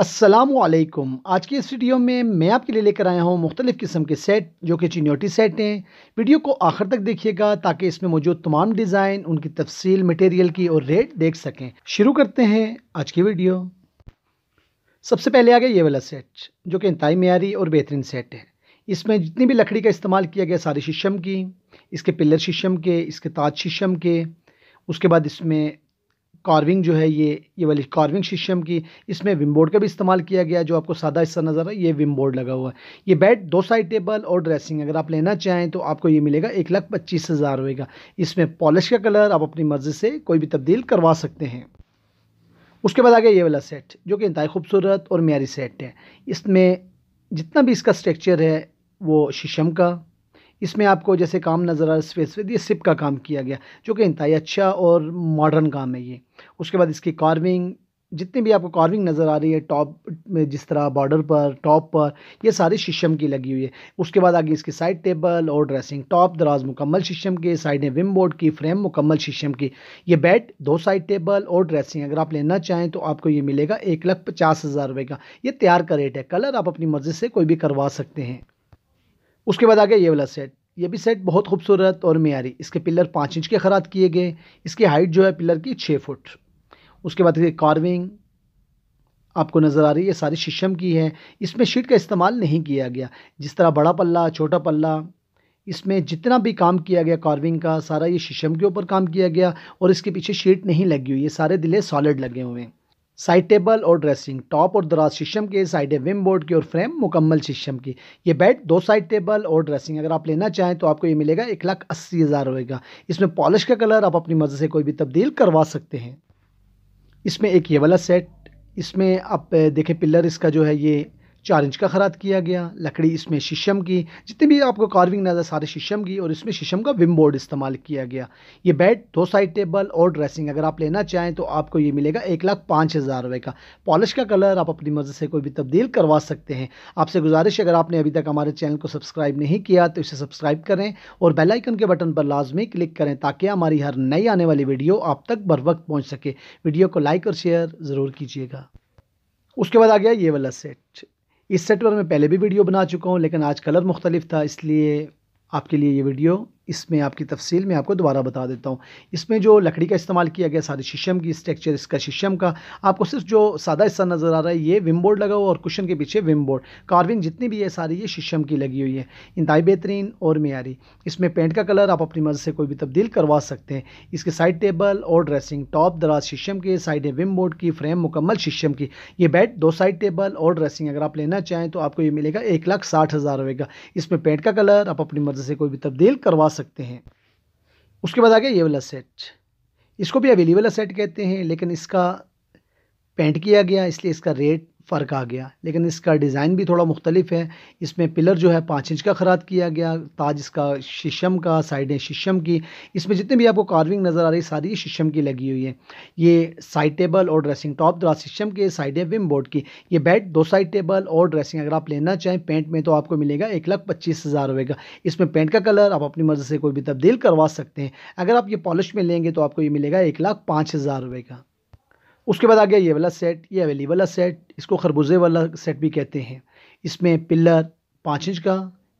असलकुम आज की इस वीडियो में मैं आपके लिए लेकर आया हूँ मुख्तलिफ़ किस्म के सेट जो कि चिन्योटी सेट हैं वीडियो को आखिर तक देखिएगा ताकि इसमें मौजूद तमाम डिज़ाइन उनकी तफसील मटेरियल की और रेट देख सकें शुरू करते हैं आज की वीडियो सबसे पहले आ गया ये वाला सेट जो कि इंतई मैारी और बेहतरीन सेट है इसमें जितनी भी लकड़ी का इस्तेमाल किया गया सारी शीशम की इसके पिलर शीशम के इसके ताज शीशम के उसके बाद इसमें कार्विंग जो है ये ये वाली कार्विंग शीशम की इसमें विम बोर्ड का भी इस्तेमाल किया गया जो आपको सादा हिस्सा नज़र है ये विम बोर्ड लगा हुआ है ये बेड दो साइड टेबल और ड्रेसिंग अगर आप लेना चाहें तो आपको ये मिलेगा एक लाख पच्चीस हज़ार होगा इसमें पॉलिश का कलर आप अपनी मर्ज़ी से कोई भी तब्दील करवा सकते हैं उसके बाद आ गया ये वाला सेट जो कि इंतई खूबसूरत और मीरी सेट है इसमें जितना भी इसका स्ट्रक्चर है वो शीशम का इसमें आपको जैसे काम नज़र आ रहा स्पेस ये सिप का काम किया गया जो कि इंतहाई अच्छा और मॉडर्न काम है ये उसके बाद इसकी कार्विंग जितनी भी आपको कार्विंग नज़र आ रही है टॉप में जिस तरह बॉर्डर पर टॉप पर ये सारी शीशम की लगी हुई है उसके बाद आगे इसकी साइड टेबल और ड्रेसिंग टॉप दराज मुकम्मल शीशम के साइडें विम बोर्ड की फ्रेम मुकम्मल शीशम की ये बेड दो साइड टेबल और ड्रेसिंग अगर आप लेना चाहें तो आपको ये मिलेगा एक लाख पचास हज़ार रुपये का ये तैयार का रेट है कलर आप अपनी मर्ज़ी से कोई भी करवा सकते हैं उसके बाद आ गया ये वाला सेट ये भी सेट बहुत खूबसूरत और मीरी इसके पिलर पाँच इंच के खराब किए गए इसकी हाइट जो है पिलर की छः फुट उसके बाद कार्विंग आपको नज़र आ रही है सारी शीशम की है इसमें शीट का इस्तेमाल नहीं किया गया जिस तरह बड़ा पल्ला छोटा पल्ला इसमें जितना भी काम किया गया कार्विंग का सारा ये शीशम के ऊपर काम किया गया और इसके पीछे शीट नहीं लगी हुई ये सारे दिले सॉलिड लगे हुए हैं साइड टेबल और ड्रेसिंग टॉप और दराज शीशम के साइडें विम बोर्ड की और फ्रेम मुकम्मल शीशम की ये बेड दो साइड टेबल और ड्रेसिंग अगर आप लेना चाहें तो आपको ये मिलेगा एक लाख अस्सी हज़ार होगा इसमें पॉलिश का कलर आप अपनी मर्ज़ी से कोई भी तब्दील करवा सकते हैं इसमें एक ये वाला सेट इसमें आप देखें पिलर इसका जो है ये चार इंच का खराद किया गया लकड़ी इसमें शीशम की जितनी भी आपको कार्विंग नज़र सारे शीशम की और इसमें शीशम का विम बोर्ड इस्तेमाल किया गया ये बेड दो साइड टेबल और ड्रेसिंग अगर आप लेना चाहें तो आपको ये मिलेगा एक लाख पाँच हज़ार रुपये का पॉलिश का कलर आप अपनी मर्ज़ी से कोई भी तब्दील करवा सकते हैं आपसे गुजारिश अगर आपने अभी तक हमारे चैनल को सब्सक्राइब नहीं किया तो इसे सब्सक्राइब करें और बेलाइकन के बटन पर लाजमी क्लिक करें ताकि हमारी हर नई आने वाली वीडियो आप तक बर वक्त पहुँच सके वीडियो को लाइक और शेयर ज़रूर कीजिएगा उसके बाद आ गया ये वाला सेट इस सेट पर मैं पहले भी वीडियो बना चुका हूँ लेकिन आज कलर मुख्तलिफ था इसलिए आपके लिए ये वीडियो इसमें आपकी तफसील में आपको दोबारा बता देता हूँ इसमें जो लकड़ी का इस्तेमाल किया गया सारे शीशम की स्ट्रक्चर इसका शीशम का आपको सिर्फ जो सादा हिस्सा नज़र आ रहा है ये विम बोर्ड लगा हुआ और कुशन के पीछे विम बोर्ड कार्विंग जितनी भी है सारी ये शीशम की लगी हुई है इंतई बेहतरीन और मीरी इसमें पेंट का कलर आप अपनी मर्ज़ से कोई भी तब्दील करवा सकते हैं इसके साइड टेबल और ड्रेसिंग टॉप दराज शीशम के साइड है विम बोर्ड की फ्रेम मुकम्मल शीशम की ये बेड दो साइड टेबल और ड्रेसिंग अगर आप लेना चाहें तो आपको ये मिलेगा एक लाख साठ हज़ार रुपये का इसमें पेंट का कलर आप अपनी मर्ज़ी से कोई भी तब्दील करवा सकते हैं उसके बाद आ गया ये वाला सेट इसको भी अवेलेबल सेट कहते हैं लेकिन इसका पेंट किया गया इसलिए इसका रेट फ़र्क आ गया लेकिन इसका डिज़ाइन भी थोड़ा मुख्तलिफ है इसमें पिलर जो है पाँच इंच का खराद किया गया ताज इसका शीशम का साइडें शीशम की इसमें जितने भी आपको कार्विंग नज़र आ रही सारी शीशम की लगी हुई है ये साइड टेबल और ड्रेसिंग टॉप दराज शीशम के साइडें विम बोर्ड की ये बेड दो साइड टेबल और ड्रेसिंग अगर आप लेना चाहें पेंट में तो आपको मिलेगा एक लाख पच्चीस हज़ार रुपये का इसमें पेंट का कलर आप अपनी मर्ज़ी से कोई भी तब्दील करवा सकते हैं अगर आप ये पॉलिश में लेंगे तो आपको ये मिलेगा एक लाख पाँच हज़ार रुपये का उसके बाद आ गया ये वाला सेट ये अवेली वाला सेट इसको खरबूजे वाला सेट भी कहते हैं इसमें पिलर पाँच इंच का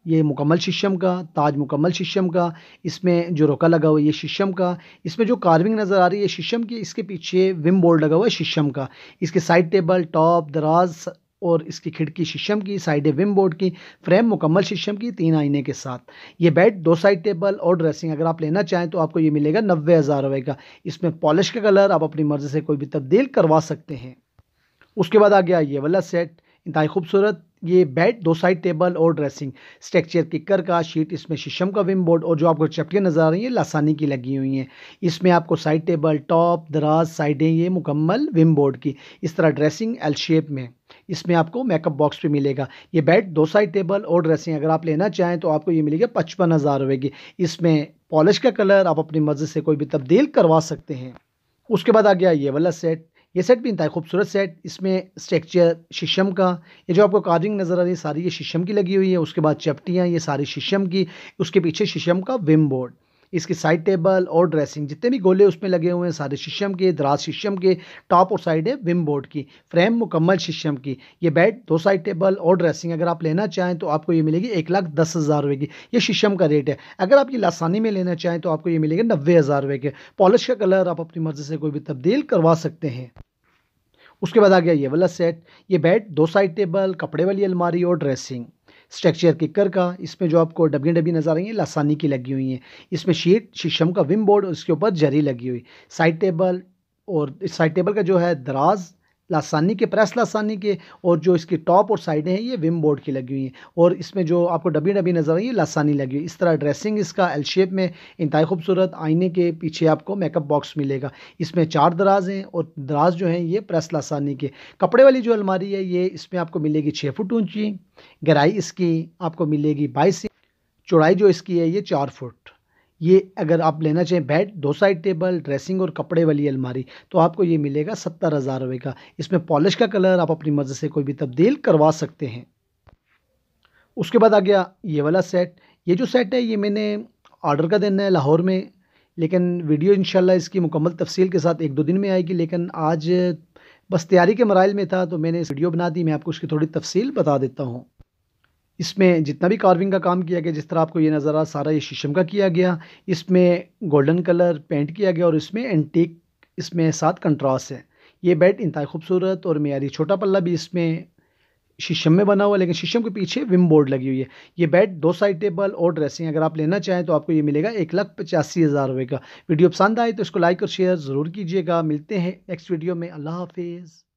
ये मुकम्मल शीशम का ताज मुकम्मल शीशम का इसमें जो रोका लगा हुआ ये शीशम का इसमें जो कार्विंग नज़र आ रही है शीशम की इसके पीछे विम बोर्ड लगा हुआ है शीशम का इसके साइड टेबल टॉप दराज और इसकी खिड़की शीशम की साइडें विम बोर्ड की फ्रेम मुकम्मल शीशम की तीन आईने के साथ ये बेड दो साइड टेबल और ड्रेसिंग अगर आप लेना चाहें तो आपको ये मिलेगा नब्बे हज़ार रुपये का इसमें पॉलिश का कलर आप अपनी मर्ज़ी से कोई भी तब्दील करवा सकते हैं उसके बाद आ गया ये वाला सेट ही खूबसूरत ये बेड दो साइड टेबल और ड्रेसिंग स्ट्रक्चर किकर का शीट इसमें शीशम का विम बोर्ड और जो आपको चपटियाँ नज़र आ रही हैं लासानी की लगी हुई हैं इसमें आपको साइड टेबल टॉप दराज साइडें ये मुकम्मल विम बोर्ड की इस तरह ड्रेसिंग एल शेप में इसमें आपको मेकअप बॉक्स भी मिलेगा ये बेड दो साइड टेबल और ड्रेसिंग अगर आप लेना चाहें तो आपको ये मिलेगी पचपन हज़ार रुपये की इसमें पॉलिश का कलर आप अपनी मर्ज़ी से कोई भी तब्दील करवा सकते हैं उसके बाद आ गया ये वाला सेट ये सेट भी इंतहा खूबसूरत सेट इसमें स्ट्रक्चर शीशम का ये जो आपको कार्विंग नज़र आ रही है सारी ये शीशम की लगी हुई है उसके बाद चपटियाँ ये सारी शीशम की उसके पीछे शीशम का विम बोर्ड इसकी साइड टेबल और ड्रेसिंग जितने भी गोले उसमें लगे हुए हैं सारे शीशम के दराज शीशम के टॉप और साइड है विम बोर्ड की फ्रेम मुकम्मल शीशम की ये बेड दो साइड टेबल और ड्रेसिंग अगर आप लेना चाहें तो आपको ये मिलेगी एक लाख दस हज़ार रुपये की ये शीशम का रेट है अगर आप ये लासानी में लेना चाहें तो आपको ये मिलेगा नब्बे हज़ार रुपये के पॉलिश का कलर आप अपनी मर्ज़ी से कोई भी तब्दील करवा सकते हैं उसके बाद आ गया ये वाला सेट ये बेड दो साइड टेबल कपड़े वाली अलमारी और ड्रेसिंग स्ट्रक्चर किकर का इसमें जो आपको डब्बी डब्बी नज़र आ रही है लासानी की लगी हुई हैं इसमें शीट शीशम का विम बोर्ड उसके ऊपर जरी लगी हुई साइड टेबल और इस साइड टेबल का जो है दराज लासानी के प्रेस लासानी के और जो इसकी टॉप और साइडें हैं ये विम बोर्ड की लगी हुई हैं और इसमें जो आपको डबी डबी नज़र आई है लासानी लगी हुई इस तरह ड्रेसिंग इसका एल शेप में इंतहाई खूबसूरत आईने के पीछे आपको मेकअप बॉक्स मिलेगा इसमें चार दराज हैं और दराज जो हैं ये प्रेस लासानी के कपड़े वाली जो अलमारी है ये इसमें आपको मिलेगी छः फुट ऊँची गहराई इसकी आपको मिलेगी बाईस चौड़ाई जो इसकी है ये चार फुट ये अगर आप लेना चाहें बेड दो साइड टेबल ड्रेसिंग और कपड़े वाली अलमारी तो आपको ये मिलेगा सत्तर हज़ार रुपये का इसमें पॉलिश का कलर आप अपनी मर्ज़ी से कोई भी तब्दील करवा सकते हैं उसके बाद आ गया ये वाला सेट ये जो सेट है ये मैंने ऑर्डर का देना है लाहौर में लेकिन वीडियो इन इसकी मुकम्मल तफसील के साथ एक दो दिन में आएगी लेकिन आज बस तैयारी के मराइल में था तो मैंने इस वीडियो बना दी मैं आपको उसकी थोड़ी तफसील बता देता हूँ इसमें जितना भी कार्विंग का काम किया गया जिस तरह आपको ये नज़र आ सारा ये शीशम का किया गया इसमें गोल्डन कलर पेंट किया गया और इसमें एंटीक इसमें सात कंट्रास्ट है ये बेड इंतहा खूबसूरत और मेयारी छोटा पल्ला भी इसमें शीशम में बना हुआ लेकिन शीशम के पीछे विम बोर्ड लगी हुई है ये बेड दो साइड टेबल और ड्रेसिंग अगर आप लेना चाहें तो आपको ये मिलेगा एक लाख पचासी हज़ार रुपये का वीडियो पसंद आए तो इसको लाइक और शेयर ज़रूर कीजिएगा मिलते हैं नेक्स्ट वीडियो में अल्लाह हाफिज़